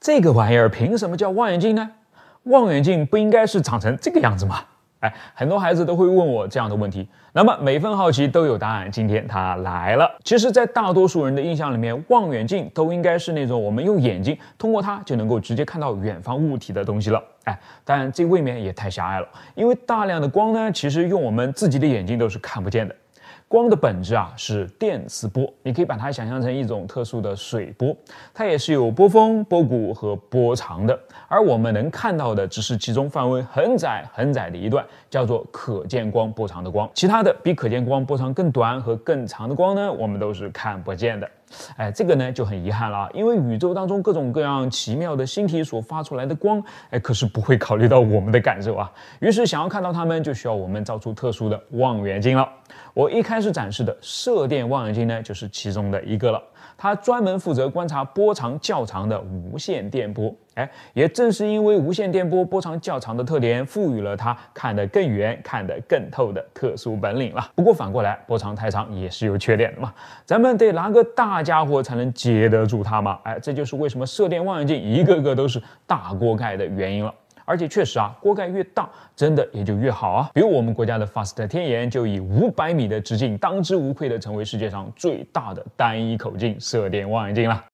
这个玩意儿凭什么叫望远镜呢？望远镜不应该是长成这个样子吗？哎，很多孩子都会问我这样的问题。那么每份好奇都有答案，今天它来了。其实，在大多数人的印象里面，望远镜都应该是那种我们用眼睛通过它就能够直接看到远方物体的东西了。哎，但这未免也太狭隘了，因为大量的光呢，其实用我们自己的眼睛都是看不见的。光的本质啊是电磁波，你可以把它想象成一种特殊的水波，它也是有波峰、波谷和波长的。而我们能看到的只是其中范围很窄很窄的一段，叫做可见光波长的光。其他的比可见光波长更短和更长的光呢，我们都是看不见的。哎，这个呢就很遗憾了，因为宇宙当中各种各样奇妙的星体所发出来的光，哎，可是不会考虑到我们的感受啊。于是想要看到它们，就需要我们造出特殊的望远镜了。我一开始展示的射电望远镜呢，就是其中的一个了，它专门负责观察波长较长的无线电波。也正是因为无线电波波长较长的特点，赋予了它看得更远、看得更透的特殊本领了。不过反过来，波长太长也是有缺点的嘛，咱们得拿个大家伙才能接得住它嘛。哎，这就是为什么射电望远镜一个个都是大锅盖的原因了。而且确实啊，锅盖越大，真的也就越好啊。比如我们国家的 FAST 天眼，就以五百米的直径，当之无愧的成为世界上最大的单一口径射电望远镜了。